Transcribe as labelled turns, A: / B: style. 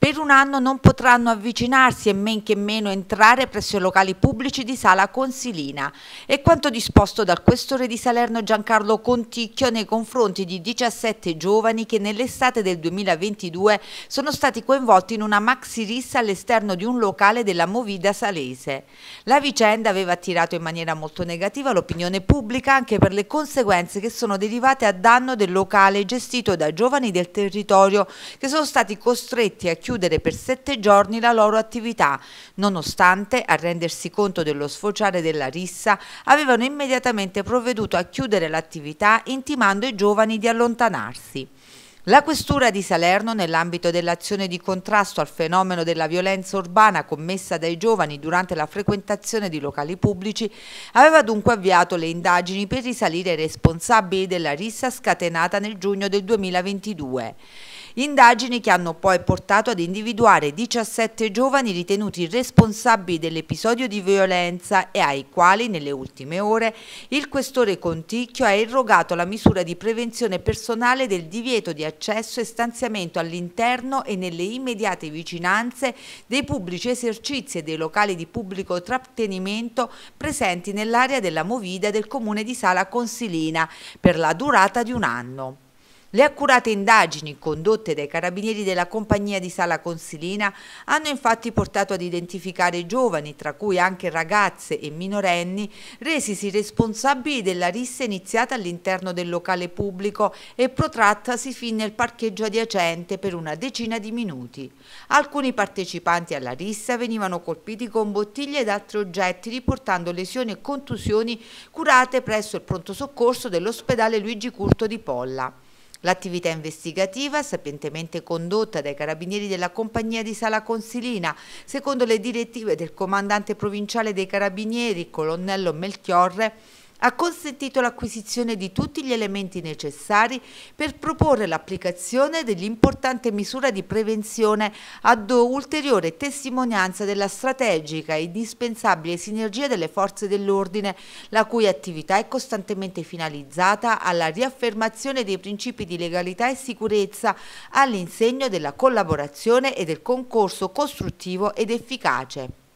A: Per un anno non potranno avvicinarsi e men che meno entrare presso i locali pubblici di Sala Consilina. E quanto disposto dal questore di Salerno Giancarlo Conticchio nei confronti di 17 giovani che nell'estate del 2022 sono stati coinvolti in una maxi rissa all'esterno di un locale della Movida Salese. La vicenda aveva attirato in maniera molto negativa l'opinione pubblica anche per le conseguenze che sono derivate a danno del locale gestito da giovani del territorio che sono stati costretti a chiudere chiudere per sette giorni la loro attività, nonostante, a rendersi conto dello sfociare della rissa, avevano immediatamente provveduto a chiudere l'attività intimando i giovani di allontanarsi. La Questura di Salerno, nell'ambito dell'azione di contrasto al fenomeno della violenza urbana commessa dai giovani durante la frequentazione di locali pubblici, aveva dunque avviato le indagini per risalire ai responsabili della rissa scatenata nel giugno del 2022. Indagini che hanno poi portato ad individuare 17 giovani ritenuti responsabili dell'episodio di violenza e ai quali nelle ultime ore il questore Conticchio ha erogato la misura di prevenzione personale del divieto di accesso e stanziamento all'interno e nelle immediate vicinanze dei pubblici esercizi e dei locali di pubblico trattenimento presenti nell'area della Movida del comune di Sala Consilina per la durata di un anno. Le accurate indagini condotte dai carabinieri della compagnia di Sala Consilina hanno infatti portato ad identificare giovani, tra cui anche ragazze e minorenni, resisi responsabili della rissa iniziata all'interno del locale pubblico e protrattasi fin nel parcheggio adiacente per una decina di minuti. Alcuni partecipanti alla rissa venivano colpiti con bottiglie ed altri oggetti riportando lesioni e contusioni curate presso il pronto soccorso dell'ospedale Luigi Curto di Polla. L'attività investigativa sapientemente condotta dai carabinieri della compagnia di Sala Consilina, secondo le direttive del comandante provinciale dei carabinieri, colonnello Melchiorre, ha consentito l'acquisizione di tutti gli elementi necessari per proporre l'applicazione dell'importante misura di prevenzione ad ulteriore testimonianza della strategica e indispensabile sinergia delle forze dell'ordine, la cui attività è costantemente finalizzata alla riaffermazione dei principi di legalità e sicurezza all'insegno della collaborazione e del concorso costruttivo ed efficace.